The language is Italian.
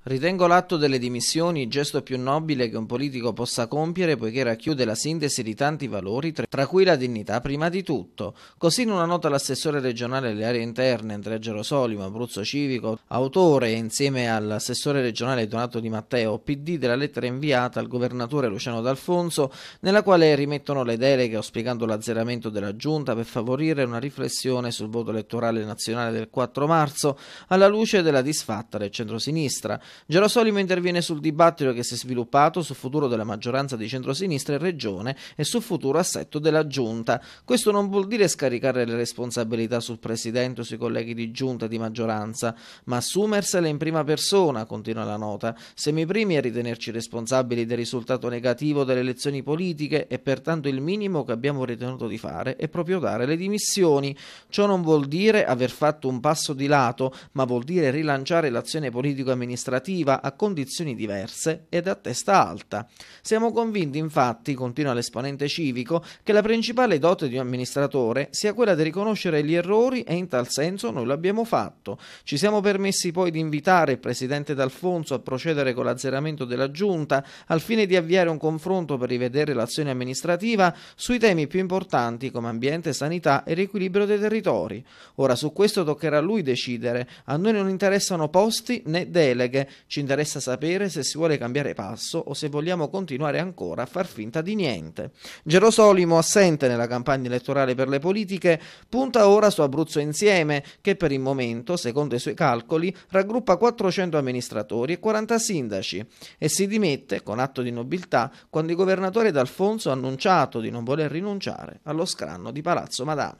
Ritengo l'atto delle dimissioni il gesto più nobile che un politico possa compiere poiché racchiude la sintesi di tanti valori, tra cui la dignità prima di tutto. Così in una nota l'assessore regionale alle aree interne, Andrea Gerosolimo, Abruzzo Civico, autore insieme all'assessore regionale Donato Di Matteo, PD della lettera inviata al governatore Luciano D'Alfonso, nella quale rimettono le deleghe auspicando l'azzeramento della giunta per favorire una riflessione sul voto elettorale nazionale del 4 marzo alla luce della disfatta del centrosinistra Gerosolimo interviene sul dibattito che si è sviluppato sul futuro della maggioranza di centrosinistra in regione e sul futuro assetto della giunta. Questo non vuol dire scaricare le responsabilità sul presidente o sui colleghi di giunta e di maggioranza, ma assumersele in prima persona, continua la nota. Siamo i primi a ritenerci responsabili del risultato negativo delle elezioni politiche e pertanto il minimo che abbiamo ritenuto di fare è proprio dare le dimissioni. Ciò non vuol dire aver fatto un passo di lato, ma vuol dire rilanciare l'azione politico-amministrativa lavorativa a condizioni diverse ed a testa alta. Siamo convinti infatti, continua l'esponente civico, che la principale dote di un amministratore sia quella di riconoscere gli errori e in tal senso noi l'abbiamo fatto. Ci siamo permessi poi di invitare il Presidente D'Alfonso a procedere con l'azzeramento della Giunta al fine di avviare un confronto per rivedere l'azione amministrativa sui temi più importanti come ambiente, sanità e riequilibrio dei territori. Ora su questo toccherà a lui decidere, a noi non interessano posti né deleghe, ci interessa sapere se si vuole cambiare passo o se vogliamo continuare ancora a far finta di niente. Gerosolimo, assente nella campagna elettorale per le politiche, punta ora su Abruzzo Insieme, che per il momento, secondo i suoi calcoli, raggruppa 400 amministratori e 40 sindaci e si dimette con atto di nobiltà quando il governatore D'Alfonso ha annunciato di non voler rinunciare allo scranno di Palazzo Madama.